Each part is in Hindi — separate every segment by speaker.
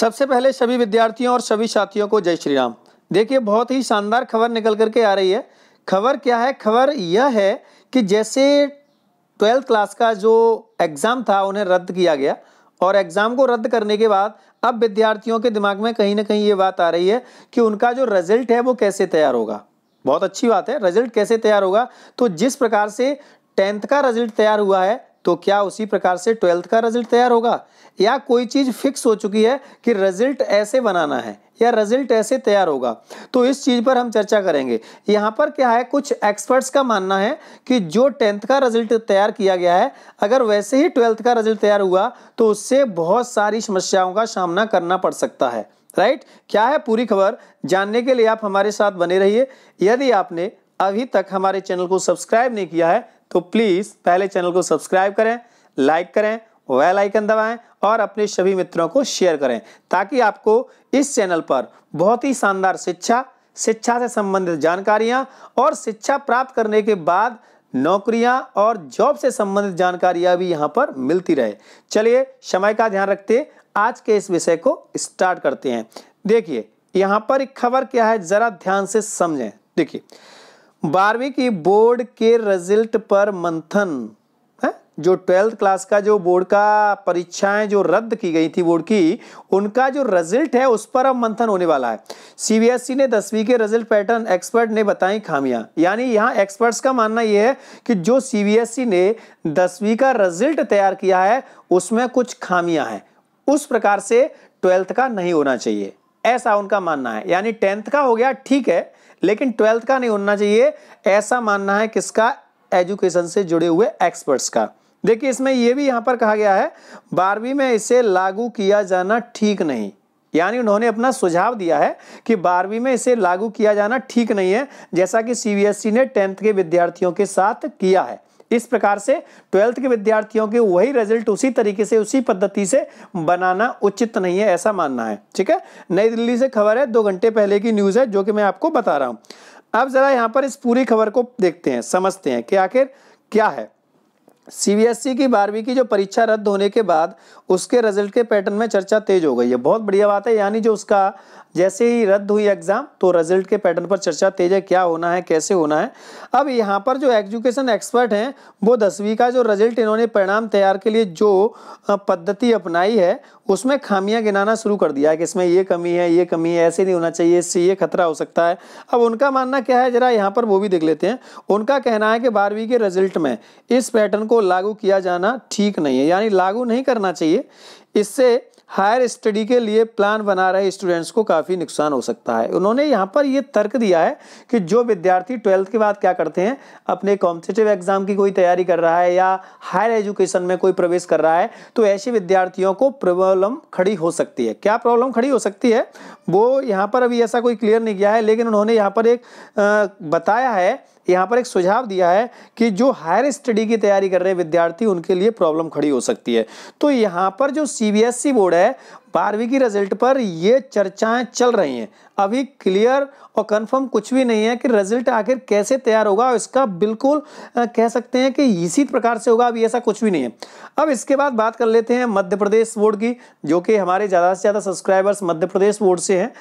Speaker 1: सबसे पहले सभी विद्यार्थियों और सभी साथियों को जय श्री राम देखिए बहुत ही शानदार खबर निकल करके आ रही है खबर क्या है खबर यह है कि जैसे ट्वेल्थ क्लास का जो एग्ज़ाम था उन्हें रद्द किया गया और एग्ज़ाम को रद्द करने के बाद अब विद्यार्थियों के दिमाग में कहीं ना कहीं ये बात आ रही है कि उनका जो रिजल्ट है वो कैसे तैयार होगा बहुत अच्छी बात है रिजल्ट कैसे तैयार होगा तो जिस प्रकार से टेंथ का रिजल्ट तैयार हुआ है तो क्या उसी प्रकार से ट्वेल्थ का रिजल्ट तैयार होगा या कोई चीज़ फिक्स हो चुकी है कि रिजल्ट ऐसे बनाना है या रिजल्ट ऐसे तैयार होगा तो इस चीज़ पर हम चर्चा करेंगे यहां पर क्या है कुछ एक्सपर्ट्स का मानना है कि जो टेंथ का रिजल्ट तैयार किया गया है अगर वैसे ही ट्वेल्थ का रिजल्ट तैयार हुआ तो उससे बहुत सारी समस्याओं का सामना करना पड़ सकता है राइट क्या है पूरी खबर जानने के लिए आप हमारे साथ बने रहिए यदि आपने अभी तक हमारे चैनल को सब्सक्राइब नहीं किया है तो प्लीज़ पहले चैनल को सब्सक्राइब करें लाइक करें वेल आइकन दबाएं और अपने सभी मित्रों को शेयर करें ताकि आपको इस चैनल पर बहुत ही शानदार शिक्षा शिक्षा से संबंधित जानकारियां और शिक्षा प्राप्त करने के बाद नौकरियां और जॉब से संबंधित जानकारियां भी यहां पर मिलती रहे चलिए समय का ध्यान रखते आज के इस विषय को स्टार्ट करते हैं देखिए यहां पर एक खबर क्या है जरा ध्यान से समझें देखिए बारहवीं की बोर्ड के रिजल्ट पर मंथन है जो ट्वेल्थ क्लास का जो बोर्ड का परीक्षाएं जो रद्द की गई थी बोर्ड की उनका जो रिजल्ट है उस पर अब मंथन होने वाला है सीबीएसई e ने दसवीं के रिजल्ट पैटर्न एक्सपर्ट ने बताई खामियां यानी यहाँ एक्सपर्ट्स का मानना यह है कि जो सीबीएसई e ने दसवीं का रिजल्ट तैयार किया है उसमें कुछ खामियां हैं उस प्रकार से ट्वेल्थ का नहीं होना चाहिए ऐसा उनका मानना है यानी टेंथ का हो गया ठीक है लेकिन ट्वेल्थ का नहीं होना चाहिए ऐसा मानना है किसका एजुकेशन से जुड़े हुए एक्सपर्ट्स का देखिए इसमें यह भी यहां पर कहा गया है बारहवीं में इसे लागू किया जाना ठीक नहीं यानी उन्होंने अपना सुझाव दिया है कि बारहवीं में इसे लागू किया जाना ठीक नहीं है जैसा कि सीबीएसई ने टेंथ के विद्यार्थियों के साथ किया है इस प्रकार से ट्वेल्थ के विद्यार्थियों के वही रिजल्ट उसी तरीके से उसी पद्धति से बनाना उचित नहीं है ऐसा मानना है ठीक है नई दिल्ली से खबर है दो घंटे पहले की न्यूज़ है जो कि मैं आपको बता रहा हूं अब ज़रा यहां पर इस पूरी खबर को देखते हैं समझते हैं कि आखिर क्या है सीबीएसई e की बारहवीं की जो परीक्षा रद्द होने के बाद उसके रिजल्ट के पैटर्न में चर्चा तेज हो गई है बहुत बढ़िया बात है यानी जो उसका जैसे ही रद्द हुई एग्जाम तो रिजल्ट के पैटर्न पर चर्चा तेज है क्या होना है कैसे होना है अब यहाँ पर जो एजुकेशन एक्सपर्ट हैं वो दसवीं का जो रिजल्ट इन्होंने परिणाम तैयार के लिए जो पद्धति अपनाई है उसमें खामियां गिनाना शुरू कर दिया है कि इसमें ये कमी है ये कमी है ऐसे नहीं होना चाहिए इससे ये खतरा हो सकता है अब उनका मानना क्या है जरा यहाँ पर वो भी देख लेते हैं उनका कहना है कि बारहवीं के रिजल्ट में इस पैटर्न को लागू किया जाना ठीक नहीं है यानी लागू नहीं करना चाहिए इससे हायर स्टडी के लिए प्लान बना रहे स्टूडेंट्स को काफ़ी नुकसान हो सकता है उन्होंने यहाँ पर ये तर्क दिया है कि जो विद्यार्थी ट्वेल्थ के बाद क्या करते हैं अपने कॉम्पिटेटिव एग्जाम की कोई तैयारी कर रहा है या हायर एजुकेशन में कोई प्रवेश कर रहा है तो ऐसे विद्यार्थियों को प्रॉब्लम खड़ी हो सकती है क्या प्रॉब्लम खड़ी हो सकती है वो यहाँ पर अभी ऐसा कोई क्लियर नहीं किया है लेकिन उन्होंने यहाँ पर एक बताया है यहाँ पर एक सुझाव दिया है कि जो हायर स्टडी की तैयारी कर रहे विद्यार्थी उनके लिए प्रॉब्लम खड़ी हो सकती है तो यहाँ पर जो सी बोर्ड e है बारहवीं की रिजल्ट पर ये चर्चाएं चल रही हैं अभी क्लियर और कंफर्म कुछ भी नहीं है कि रिजल्ट आखिर कैसे तैयार होगा और इसका बिल्कुल कह सकते हैं कि इसी प्रकार से होगा अभी ऐसा कुछ भी नहीं है अब इसके बाद बात कर लेते हैं मध्य प्रदेश बोर्ड की जो कि हमारे ज़्यादा से ज़्यादा सब्सक्राइबर्स मध्य प्रदेश बोर्ड से हैं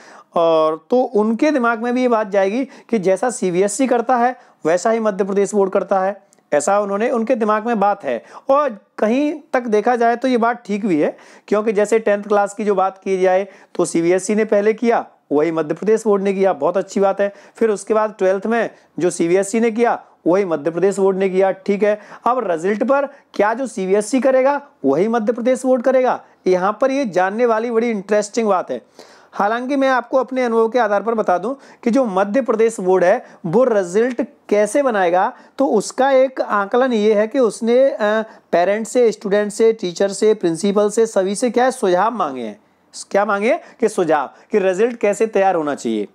Speaker 1: और तो उनके दिमाग में भी ये बात जाएगी कि जैसा सी e करता है वैसा ही मध्य प्रदेश बोर्ड करता है ऐसा उन्होंने उनके दिमाग में बात है और कहीं तक देखा जाए तो ये बात ठीक भी है क्योंकि जैसे टेंथ क्लास की जो बात की जाए तो सी e ने पहले किया वही मध्य प्रदेश बोर्ड ने किया बहुत अच्छी बात है फिर उसके बाद ट्वेल्थ में जो सी e ने किया वही मध्य प्रदेश बोर्ड ने किया ठीक है अब रिजल्ट पर क्या जो सीबीएसई e करेगा वही मध्य प्रदेश बोर्ड करेगा यहाँ पर ये जानने वाली बड़ी इंटरेस्टिंग बात है हालांकि मैं आपको अपने अनुभव के आधार पर बता दूं कि जो मध्य प्रदेश बोर्ड है वो रिजल्ट कैसे बनाएगा तो उसका एक आकलन ये है कि उसने पेरेंट्स से स्टूडेंट से टीचर से प्रिंसिपल से सभी से क्या सुझाव मांगे हैं क्या मांगे कि सुझाव कि रिजल्ट कैसे तैयार होना चाहिए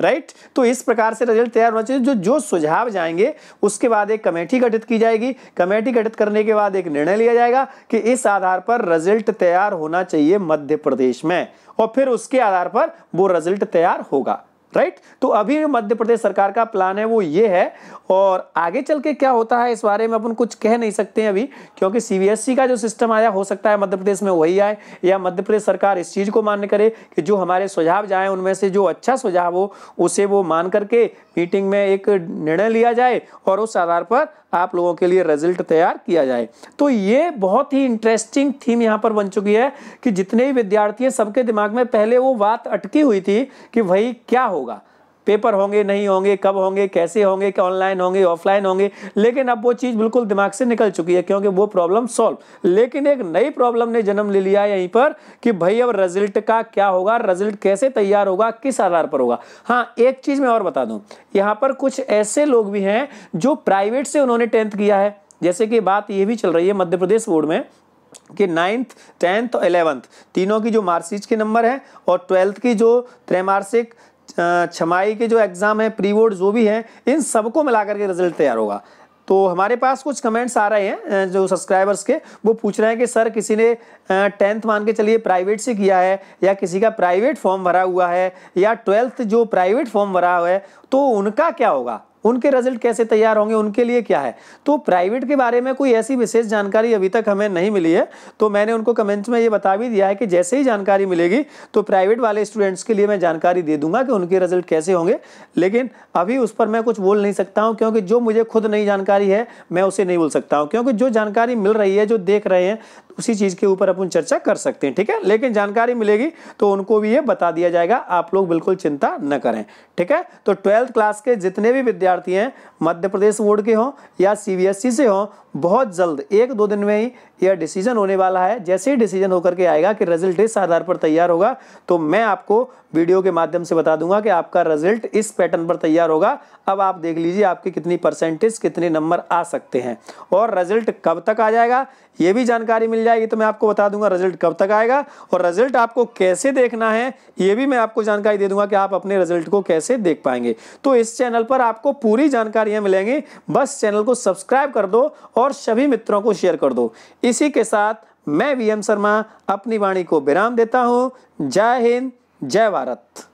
Speaker 1: राइट तो इस प्रकार से रिजल्ट तैयार होना चाहिए जो जो सुझाव जाएंगे उसके बाद एक कमेटी गठित की जाएगी कमेटी गठित करने के बाद एक निर्णय लिया जाएगा कि इस आधार पर रिजल्ट तैयार होना चाहिए मध्य प्रदेश में और फिर उसके आधार पर वो रिजल्ट तैयार होगा राइट तो अभी मध्य प्रदेश सरकार का प्लान है वो ये है और आगे चल के क्या होता है इस बारे में अपन कुछ कह नहीं सकते हैं अभी क्योंकि सीबीएसई e का जो सिस्टम आया हो सकता है मध्य प्रदेश में वही आए या मध्य प्रदेश सरकार इस चीज़ को मान्य करे कि जो हमारे सुझाव जाए उनमें से जो अच्छा सुझाव हो उसे वो मान करके मीटिंग में एक निर्णय लिया जाए और उस आधार पर आप लोगों के लिए रिजल्ट तैयार किया जाए तो ये बहुत ही इंटरेस्टिंग थीम यहाँ पर बन चुकी है कि जितने भी विद्यार्थी हैं सबके दिमाग में पहले वो बात अटकी हुई थी कि भाई क्या हो होगा पेपर होंगे नहीं होंगे कब होंगे कैसे होंगे क्या ऑनलाइन होंगे ऑफलाइन होंगे लेकिन अब वो चीज़ बिल्कुल दिमाग से निकल चुकी है क्योंकि वो प्रॉब्लम सॉल्व लेकिन एक नई प्रॉब्लम ने जन्म ले लिया यहीं पर कि भाई अब रिजल्ट का क्या होगा रिजल्ट कैसे तैयार होगा किस आधार पर होगा हाँ एक चीज़ मैं और बता दूँ यहाँ पर कुछ ऐसे लोग भी हैं जो प्राइवेट से उन्होंने टेंथ किया है जैसे कि बात ये भी चल रही है मध्य प्रदेश बोर्ड में कि नाइन्थ टेंथ और एलेवंथ तीनों की जो मार्कशीट के नंबर हैं और ट्वेल्थ की जो त्रैमार्षिक छमाई के जो एग्ज़ाम है प्री बोर्ड जो भी हैं इन सबको मिला करके रिजल्ट तैयार होगा तो हमारे पास कुछ कमेंट्स आ रहे हैं जो सब्सक्राइबर्स के वो पूछ रहे हैं कि सर किसी ने टेंथ मान के चलिए प्राइवेट से किया है या किसी का प्राइवेट फॉर्म भरा हुआ है या ट्वेल्थ जो प्राइवेट फॉर्म भरा हुआ है तो उनका क्या होगा उनके रिजल्ट कैसे तैयार होंगे उनके लिए क्या है तो प्राइवेट के बारे में कोई ऐसी विशेष जानकारी अभी तक हमें नहीं मिली है तो मैंने उनको कमेंट्स में ये बता भी दिया है कि जैसे ही जानकारी मिलेगी तो प्राइवेट वाले स्टूडेंट्स के लिए मैं जानकारी दे दूंगा कि उनके रिजल्ट कैसे होंगे लेकिन अभी उस पर मैं कुछ बोल नहीं सकता हूँ क्योंकि जो मुझे खुद नई जानकारी है मैं उसे नहीं बोल सकता हूँ क्योंकि जो जानकारी मिल रही है जो देख रहे हैं उसी चीज़ के ऊपर अपन चर्चा कर सकते हैं ठीक है लेकिन जानकारी मिलेगी तो उनको भी ये बता दिया जाएगा आप लोग बिल्कुल चिंता न करें ठीक है तो ट्वेल्थ क्लास के जितने भी विद्यार्थी हैं मध्य प्रदेश बोर्ड के हों या सी e से हों बहुत जल्द एक दो दिन में ही यह डिसीजन होने वाला है जैसे ही डिसीजन होकर के आएगा कि रिजल्ट इस आधार पर तैयार होगा तो मैं आपको वीडियो के माध्यम से बता दूंगा कि आपका रिजल्ट इस पैटर्न पर तैयार होगा अब आप देख लीजिए आपकी कितनी परसेंटेज कितने नंबर आ सकते हैं और रिजल्ट कब तक आ जाएगा ये भी जानकारी मिल जाएगी तो मैं आपको बता दूंगा रिजल्ट कब तक आएगा और रिजल्ट आपको कैसे देखना है ये भी मैं आपको जानकारी दे दूंगा कि आप अपने रिजल्ट को कैसे देख पाएंगे तो इस चैनल पर आपको पूरी जानकारियां मिलेंगी बस चैनल को सब्सक्राइब कर दो और सभी मित्रों को शेयर कर दो इसी के साथ मैं वी शर्मा अपनी वाणी को विराम देता हूँ जय हिंद जय भारत